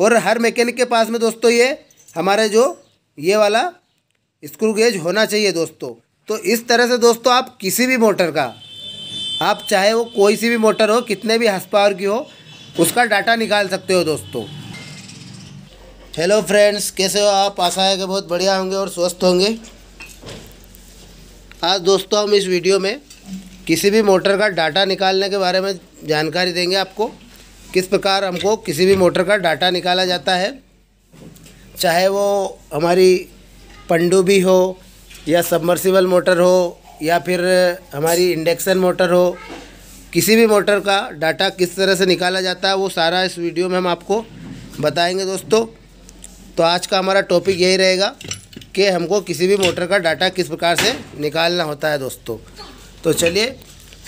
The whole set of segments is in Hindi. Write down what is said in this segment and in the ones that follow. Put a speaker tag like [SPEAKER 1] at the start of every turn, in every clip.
[SPEAKER 1] और हर मैकेनिक के पास में दोस्तों ये हमारे जो ये वाला स्क्रू गेज होना चाहिए दोस्तों तो इस तरह से दोस्तों आप किसी भी मोटर का आप चाहे वो कोई सी भी मोटर हो कितने भी हस पावर की हो उसका डाटा निकाल सकते हो दोस्तों हेलो फ्रेंड्स कैसे हो आप आशा है कि बहुत बढ़िया होंगे और स्वस्थ होंगे आज दोस्तों हम इस वीडियो में किसी भी मोटर का डाटा निकालने के बारे में जानकारी देंगे आपको किस प्रकार हमको किसी भी मोटर का डाटा निकाला जाता है चाहे वो हमारी पंडुबी हो या सबमर्सिबल मोटर हो या फिर हमारी इंडक्शन मोटर हो किसी भी मोटर का डाटा किस तरह से निकाला जाता है वो सारा इस वीडियो में हम आपको बताएंगे दोस्तों तो आज का हमारा टॉपिक यही रहेगा कि हमको किसी भी मोटर का डाटा किस प्रकार से निकालना होता है दोस्तों तो चलिए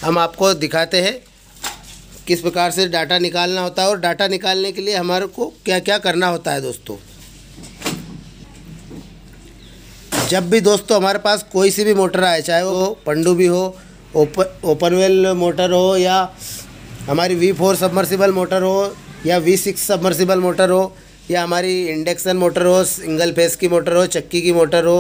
[SPEAKER 1] हम आपको दिखाते हैं किस प्रकार से डाटा निकालना होता है और डाटा निकालने के लिए हमारे को क्या क्या करना होता है दोस्तों जब भी दोस्तों हमारे पास कोई सी भी मोटर आए चाहे वो पंडू भी हो ओपन ओपनवेल मोटर हो या हमारी वी फोर सबमर्सिबल मोटर हो या वी सिक्स सबमर्सिबल मोटर हो या हमारी इंडक्शन मोटर हो सिंगल फेस की मोटर हो चक्की की मोटर हो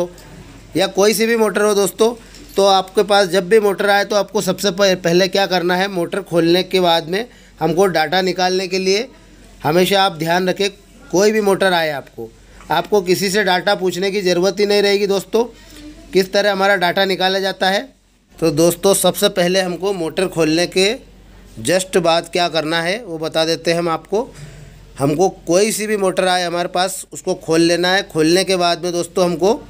[SPEAKER 1] या कोई सी भी मोटर हो दोस्तों तो आपके पास जब भी मोटर आए तो आपको सबसे पहले क्या करना है मोटर खोलने के बाद में हमको डाटा निकालने के लिए हमेशा आप ध्यान रखें कोई भी मोटर आए आपको आपको किसी से डाटा पूछने की ज़रूरत ही नहीं रहेगी दोस्तों किस तरह हमारा डाटा निकाला जाता है तो दोस्तों सबसे पहले हमको मोटर खोलने के जस्ट बाद क्या करना है वो बता देते हैं हम आपको हमको कोई सी भी मोटर आए हमारे पास उसको खोल लेना है खोलने के बाद में दोस्तों हमको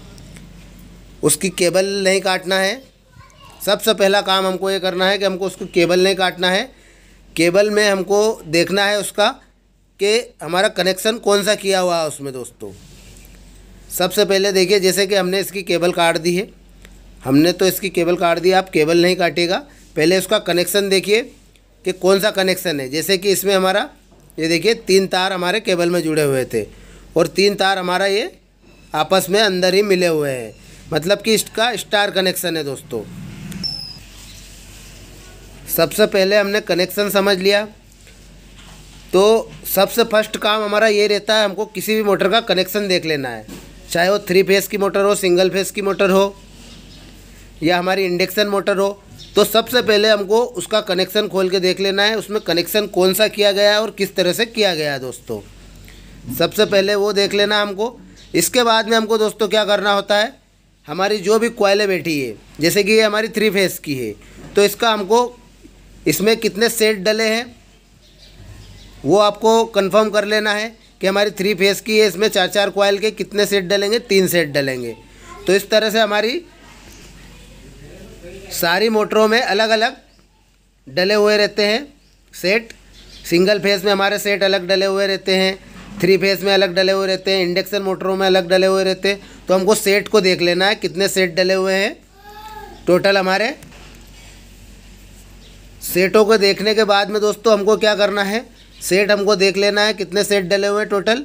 [SPEAKER 1] उसकी केबल नहीं काटना है सबसे पहला काम हमको ये करना है कि हमको उसको केबल नहीं काटना है केबल में हमको देखना है उसका कि हमारा कनेक्शन कौन सा किया हुआ है उसमें दोस्तों सबसे पहले देखिए जैसे कि हमने इसकी केबल काट दी है हमने तो इसकी केबल काट दी आप केबल नहीं काटेगा पहले उसका कनेक्शन देखिए कि कौन सा कनेक्शन है जैसे कि इसमें हमारा ये देखिए तीन तार हमारे केबल में जुड़े हुए थे और तीन तार हमारा ये आपस में अंदर ही मिले हुए हैं मतलब कि इसका स्टार कनेक्शन है दोस्तों सबसे पहले हमने कनेक्शन समझ लिया तो सबसे फर्स्ट काम हमारा ये रहता है हमको किसी भी मोटर का कनेक्शन देख लेना है चाहे वो थ्री फेस की मोटर हो सिंगल फेस की मोटर हो या हमारी इंडक्शन मोटर हो तो सबसे पहले हमको उसका कनेक्शन खोल के देख लेना है उसमें कनेक्शन कौन सा किया गया है और किस तरह से किया गया है दोस्तों सबसे पहले वो देख लेना हमको इसके बाद में हमको दोस्तों क्या करना होता है हमारी जो भी कोयले बैठी है जैसे कि ये हमारी थ्री फेस की है तो इसका हमको इसमें कितने सेट डले हैं वो आपको कंफर्म कर लेना है कि हमारी थ्री फेस की है इसमें चार चार कोयल के कितने सेट डलेंगे तीन सेट डलेंगे तो इस तरह से हमारी सारी मोटरों में अलग अलग डले हुए रहते हैं सेट सिंगल फेस में हमारे सेट अलग डले हुए रहते हैं थ्री फेस में अलग डले हुए रहते हैं इंडक्शन मोटरों में अलग डले हुए रहते हैं तो हमको सेट को देख लेना है कितने सेट डले हुए हैं टोटल हमारे सेटों को देखने के बाद में दोस्तों हमको क्या करना है सेट हमको देख लेना है कितने सेट डले हुए हैं टोटल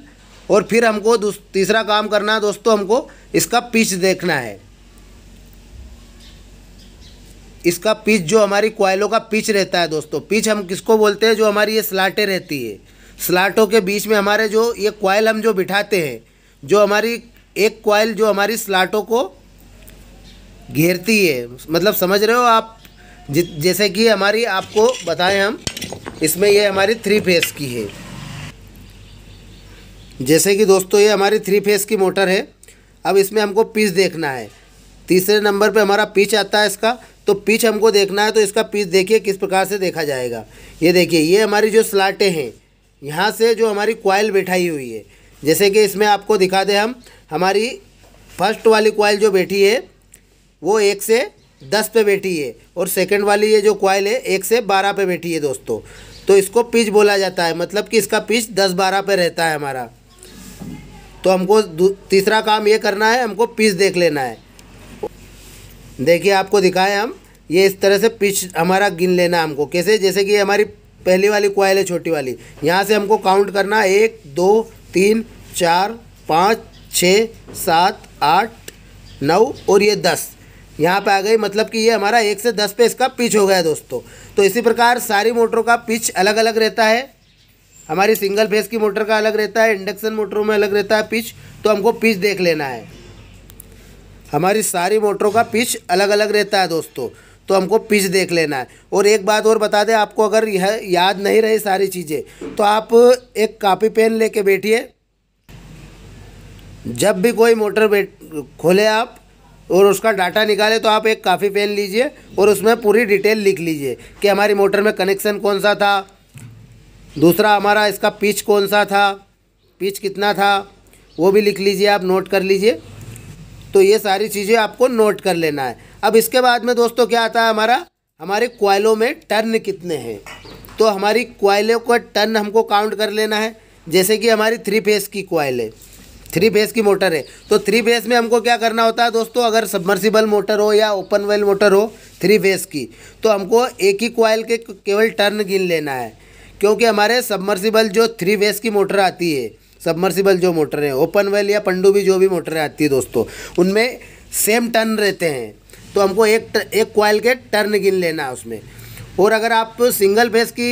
[SPEAKER 1] और फिर हमको तीसरा काम करना है दोस्तों हमको इसका पिच देखना है इसका पिच जो हमारी क्वाइलों का पिच रहता है दोस्तों पिच हम किसको बोलते हैं जो हमारी ये स्लाटें रहती है स्लाटों के बीच में हमारे जो ये क्वाइल हम जो बिठाते हैं जो हमारी एक क्वाइल जो हमारी स्लाटों को घेरती है मतलब समझ रहे हो आप जैसे कि हमारी आपको बताएं हम इसमें ये हमारी थ्री फेस की है जैसे कि दोस्तों ये हमारी थ्री फेस की मोटर है अब इसमें हमको पीच देखना है तीसरे नंबर पे हमारा पीच आता है इसका तो पीच हमको देखना है तो इसका पीच देखिए किस प्रकार से देखा जाएगा ये देखिए ये हमारी जो स्लाटें हैं यहाँ से जो हमारी क्वाइल बैठाई हुई है जैसे कि इसमें आपको दिखा दें हम हमारी फर्स्ट वाली क्वाइल जो बैठी है वो एक से दस पे बैठी है और सेकंड वाली ये जो क्वाइल है एक से बारह पे बैठी है दोस्तों तो इसको पिच बोला जाता है मतलब कि इसका पिच दस बारह पे रहता है हमारा तो हमको तीसरा काम ये करना है हमको पिच देख लेना है देखिए आपको दिखाएं हम ये इस तरह से पिच हमारा गिन लेना हमको कैसे जैसे कि हमारी पहली वाली क्वाइल है छोटी वाली यहाँ से हमको काउंट करना है एक दो तीन चार पाँच छः सात आठ नौ और ये दस यहाँ पे आ गई मतलब कि ये हमारा एक से दस पे इसका पिच हो गया दोस्तों तो इसी प्रकार सारी मोटरों का पिच अलग अलग रहता है हमारी सिंगल फेस की मोटर का अलग रहता है इंडक्शन मोटरों में अलग रहता है पिच तो हमको पिच देख लेना है हमारी सारी मोटरों का पिच अलग अलग रहता है दोस्तों तो हमको पिच देख लेना है और एक बात और बता दें आपको अगर यह याद नहीं रहे सारी चीज़ें तो आप एक कापी पेन लेके बैठिए जब भी कोई मोटर बैठ खोले आप और उसका डाटा निकाले तो आप एक काफ़ी पेन लीजिए और उसमें पूरी डिटेल लिख लीजिए कि हमारी मोटर में कनेक्शन कौन सा था दूसरा हमारा इसका पिच कौन सा था पिच कितना था वो भी लिख लीजिए आप नोट कर लीजिए तो ये सारी चीज़ें आपको नोट कर लेना है अब इसके बाद में दोस्तों क्या आता है हमारा हमारे क्वाइलों में टर्न कितने हैं तो हमारी क्वाइलों का टर्न हमको काउंट कर लेना है जैसे कि हमारी थ्री फेस की क्वाइल है थ्री फेस की मोटर है तो थ्री फेस में हमको क्या करना होता है दोस्तों अगर सबमर्सिबल मोटर हो या ओपन वेल मोटर हो थ्री फेस की तो हमको एक ही क्वाइल के केवल टर्न गिन लेना है क्योंकि हमारे सबमर्सिबल जो थ्री फेस की मोटर आती है सबमर्सिबल जो मोटर है ओपन वेल या पंडुबी जो भी मोटरें आती है दोस्तों उनमें सेम टर्न रहते हैं तो हमको एक तर, एक कॉयल के टर्न गिन लेना है उसमें और अगर आप सिंगल फेस की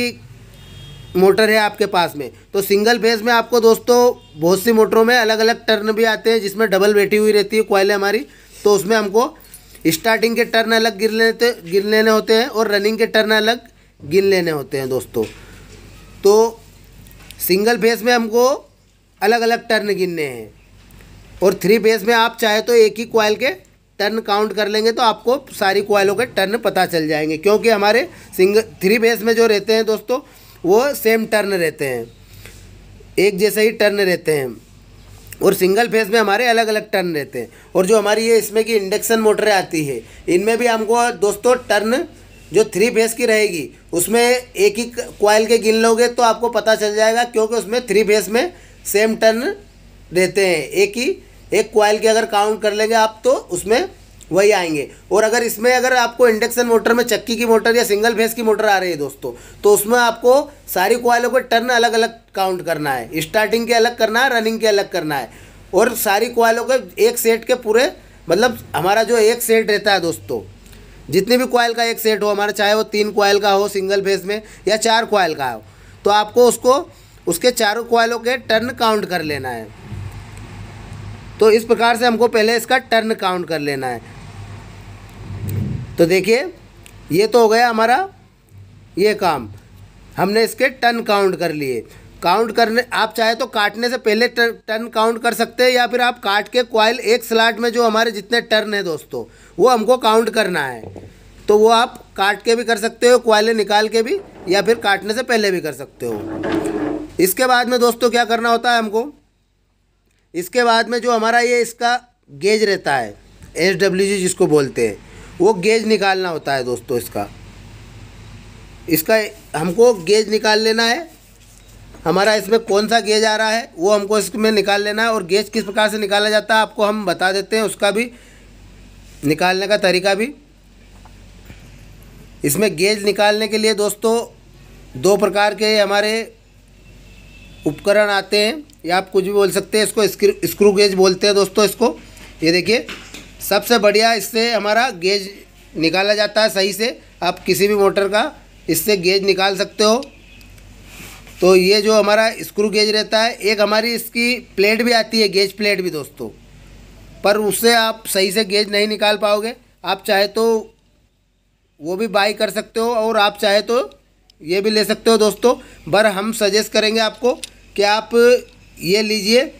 [SPEAKER 1] मोटर है आपके पास में तो सिंगल फेस में आपको दोस्तों बहुत सी मोटरों में अलग अलग टर्न भी आते हैं जिसमें डबल बैठी हुई रहती है कॉयल हमारी तो उसमें हमको स्टार्टिंग के टर्न अलग गिर लेते गिर लेने होते हैं और रनिंग के टर्न अलग गिन लेने होते हैं दोस्तों तो सिंगल फेस में हमको अलग अलग टर्न गिनने हैं और थ्री फेस में आप चाहे तो एक ही क्वाइल के टर्न काउंट कर लेंगे तो आपको सारी कॉयलों के टर्न पता चल जाएंगे क्योंकि हमारे सिंगल थ्री बेस में जो रहते हैं दोस्तों वो सेम टर्न रहते हैं एक जैसे ही टर्न रहते हैं और सिंगल फेज में हमारे अलग अलग टर्न रहते हैं और जो हमारी ये इसमें की इंडक्शन मोटरें आती है इनमें भी हमको दोस्तों टर्न जो थ्री फेस की रहेगी उसमें एक ही क्वाइल के गिन लोगे तो आपको पता चल जाएगा क्योंकि उसमें थ्री फेज में सेम टर्न रहते हैं एक ही एक क्वाइल के अगर काउंट कर लेंगे आप तो उसमें वही आएंगे और अगर इसमें अगर आपको इंडक्शन मोटर में चक्की की मोटर या सिंगल फेस की मोटर आ रही है दोस्तों तो उसमें आपको सारी कोयलों को टर्न अलग अलग काउंट करना है स्टार्टिंग के अलग करना है रनिंग के अलग करना है और सारी कोयलों के एक सेट के पूरे मतलब हमारा जो एक सेट रहता है दोस्तों जितने भी कॉयल का एक सेट हो हमारा चाहे वो तीन कॉयल का हो सिंगल फेस में या चार क्वाइल का हो तो आपको उसको उसके चारों कोयलों के टर्न काउंट कर लेना है तो इस प्रकार से हमको पहले इसका टर्न काउंट कर लेना है तो देखिए ये तो हो गया हमारा ये काम हमने इसके टर्न काउंट कर लिए काउंट करने आप चाहे तो काटने से पहले टर्न, टर्न काउंट कर सकते हैं या फिर आप काट के क्वाइल एक स्लाट में जो हमारे जितने टर्न है दोस्तों वो हमको काउंट करना है तो वो आप काट के भी कर सकते हो क्वाइलें निकाल के भी या फिर काटने से पहले भी कर सकते हो इसके बाद में दोस्तों क्या करना होता है हमको इसके बाद में जो हमारा ये इसका गेज रहता है एस डब्ल्यू जी जिसको बोलते हैं वो गेज निकालना होता है दोस्तों इसका इसका हमको गेज निकाल लेना है हमारा इसमें कौन सा गेज आ रहा है वो हमको इसमें निकाल लेना है और गेज किस प्रकार से निकाला जाता है आपको हम बता देते हैं उसका भी निकालने का तरीका भी इसमें गेज निकालने के लिए दोस्तों दो प्रकार के हमारे उपकरण आते हैं या आप कुछ भी बोल सकते हैं इसको स्क्रू गेज बोलते हैं दोस्तों इसको ये देखिए सबसे बढ़िया इससे हमारा गेज निकाला जाता है सही से आप किसी भी मोटर का इससे गेज निकाल सकते हो तो ये जो हमारा स्क्रू गेज रहता है एक हमारी इसकी प्लेट भी आती है गेज प्लेट भी दोस्तों पर उससे आप सही से गेज नहीं निकाल पाओगे आप चाहे तो वो भी बाई कर सकते हो और आप चाहे तो ये भी ले सकते हो दोस्तों पर हम सजेस्ट करेंगे आपको कि आप ये लीजिए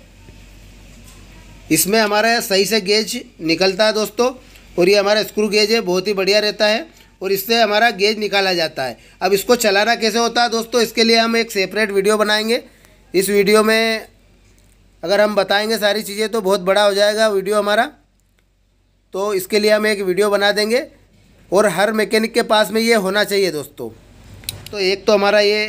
[SPEAKER 1] इसमें हमारा सही से गेज निकलता है दोस्तों और ये हमारा स्क्रू गेज है बहुत ही बढ़िया रहता है और इससे हमारा गेज निकाला जाता है अब इसको चलाना कैसे होता है दोस्तों इसके लिए हम एक सेपरेट वीडियो बनाएंगे इस वीडियो में अगर हम बताएंगे सारी चीज़ें तो बहुत बड़ा हो जाएगा वीडियो हमारा तो इसके लिए हम एक वीडियो बना देंगे और हर मैकेनिक के पास में ये होना चाहिए दोस्तों तो एक तो हमारा ये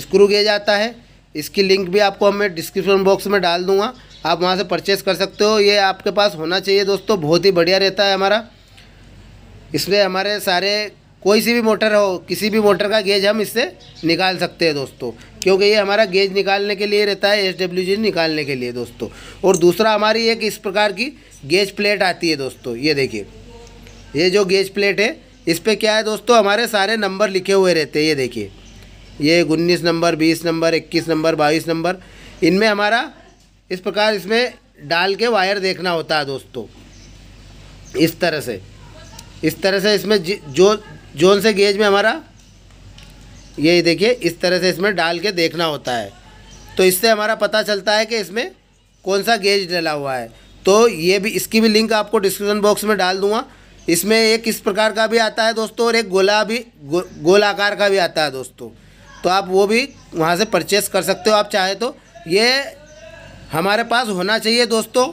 [SPEAKER 1] स्क्रू गेज आता है इसकी लिंक भी आपको मैं डिस्क्रिप्शन बॉक्स में डाल दूंगा आप वहाँ से परचेस कर सकते हो ये आपके पास होना चाहिए दोस्तों बहुत ही बढ़िया रहता है हमारा इसमें हमारे सारे कोई सी भी मोटर हो किसी भी मोटर का गेज हम इससे निकाल सकते हैं दोस्तों क्योंकि ये हमारा गेज निकालने के लिए रहता है एस डब्ल्यू जी निकालने के लिए दोस्तों और दूसरा हमारी एक इस प्रकार की गेज प्लेट आती है दोस्तों ये देखिए ये जो गेज प्लेट है इस पर क्या है दोस्तों हमारे सारे नंबर लिखे हुए रहते हैं ये देखिए ये उन्नीस नंबर बीस नंबर इक्कीस नंबर बाईस नंबर इनमें हमारा इस प्रकार इसमें डाल के वायर देखना होता है दोस्तों इस तरह से इस तरह से इसमें जो जोन से गेज में हमारा ये देखिए इस तरह से इसमें डाल के देखना होता है तो इससे हमारा पता चलता है कि इसमें कौन सा गेज डला हुआ है तो ये भी इसकी भी लिंक आपको डिस्क्रिप्शन बॉक्स में डाल दूंगा इसमें एक इस प्रकार का भी आता है दोस्तों और एक गोला भी गो, गोलाकार का भी आता है दोस्तों तो आप वो भी वहाँ से परचेस कर सकते हो आप चाहे तो ये हमारे पास होना चाहिए दोस्तों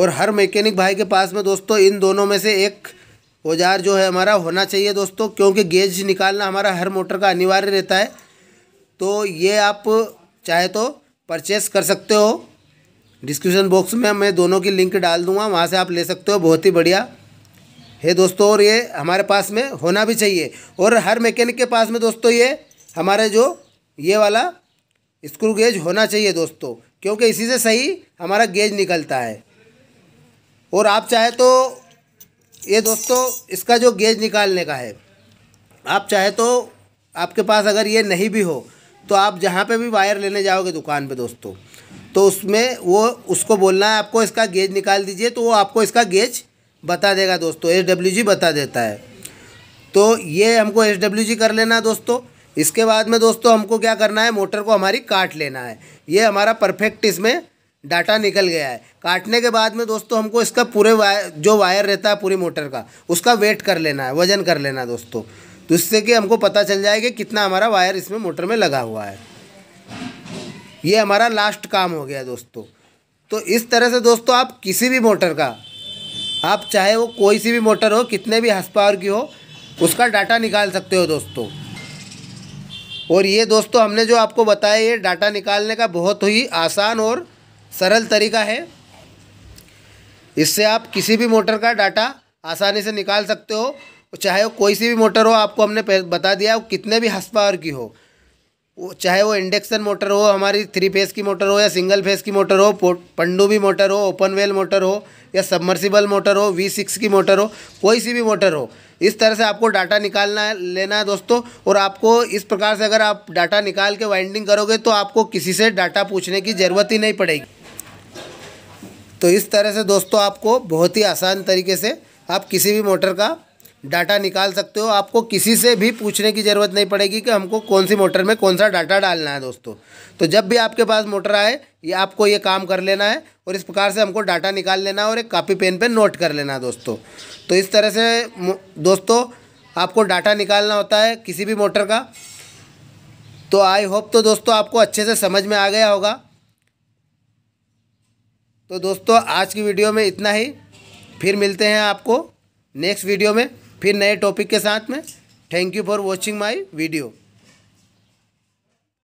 [SPEAKER 1] और हर मैकेनिक भाई के पास में दोस्तों इन दोनों में से एक औजार जो है हमारा होना चाहिए दोस्तों क्योंकि गेज निकालना हमारा हर मोटर का अनिवार्य रहता है तो ये आप चाहे तो परचेस कर सकते हो डिस्क्रिप्शन बॉक्स में मैं दोनों की लिंक डाल दूंगा वहाँ से आप ले सकते हो बहुत ही बढ़िया है दोस्तों और ये हमारे पास में होना भी चाहिए और हर मैकेनिक के पास में दोस्तों ये हमारे जो ये वाला स्क्रू गेज होना चाहिए दोस्तों क्योंकि इसी से सही हमारा गेज निकलता है और आप चाहे तो ये दोस्तों इसका जो गेज निकालने का है आप चाहे तो आपके पास अगर ये नहीं भी हो तो आप जहाँ पे भी वायर लेने जाओगे दुकान पे दोस्तों तो उसमें वो उसको बोलना है आपको इसका गेज निकाल दीजिए तो वो आपको इसका गेज बता देगा दोस्तों एस डब्ल्यू जी बता देता है तो ये हमको एस डब्ल्यू जी कर लेना है दोस्तों इसके बाद में दोस्तों हमको क्या करना है मोटर को हमारी काट लेना है ये हमारा परफेक्ट इसमें डाटा निकल गया है काटने के बाद में दोस्तों हमको इसका पूरे वायर जो वायर रहता है पूरी मोटर का उसका वेट कर लेना है वजन कर लेना है दोस्तों तो इससे कि हमको पता चल जाएगा कि कितना हमारा वायर इसमें मोटर में लगा हुआ है ये हमारा लास्ट काम हो गया दोस्तों तो इस तरह से दोस्तों आप किसी भी मोटर का आप चाहे वो कोई सी भी मोटर हो कितने भी हंस पावर की हो उसका डाटा निकाल सकते हो दोस्तों और ये दोस्तों हमने जो आपको बताया ये डाटा निकालने का बहुत ही आसान और सरल तरीका है इससे आप किसी भी मोटर का डाटा आसानी से निकाल सकते हो चाहे वो कोई सी भी मोटर हो आपको हमने बता दिया कितने भी हंस पावर की हो चाहे वो इंडक्शन मोटर हो हमारी थ्री फेस की मोटर हो या सिंगल फेस की मोटर हो पंडुबी मोटर हो ओपन वेल मोटर हो या सबमर्सिबल मोटर हो वी सिक्स की मोटर हो कोई सी भी मोटर हो इस तरह से आपको डाटा निकालना है लेना है दोस्तों और आपको इस प्रकार से अगर आप डाटा निकाल के वाइंडिंग करोगे तो आपको किसी से डाटा पूछने की ज़रूरत ही नहीं पड़ेगी तो इस तरह से दोस्तों आपको बहुत ही आसान तरीके से आप किसी भी मोटर का डाटा निकाल सकते हो आपको किसी से भी पूछने की ज़रूरत नहीं पड़ेगी कि हमको कौन सी मोटर में कौन सा डाटा डालना है दोस्तों तो जब भी आपके पास मोटर आए ये आपको ये काम कर लेना है और इस प्रकार से हमको डाटा निकाल लेना है और एक कापी पेन पे नोट कर लेना है दोस्तों तो इस तरह से दोस्तों आपको डाटा निकालना होता है किसी भी मोटर का तो आई होप तो दोस्तों आपको अच्छे से समझ में आ गया होगा तो दोस्तों आज की वीडियो में इतना ही फिर मिलते हैं आपको नेक्स्ट वीडियो में फिर नए टॉपिक के साथ में thank you for watching my video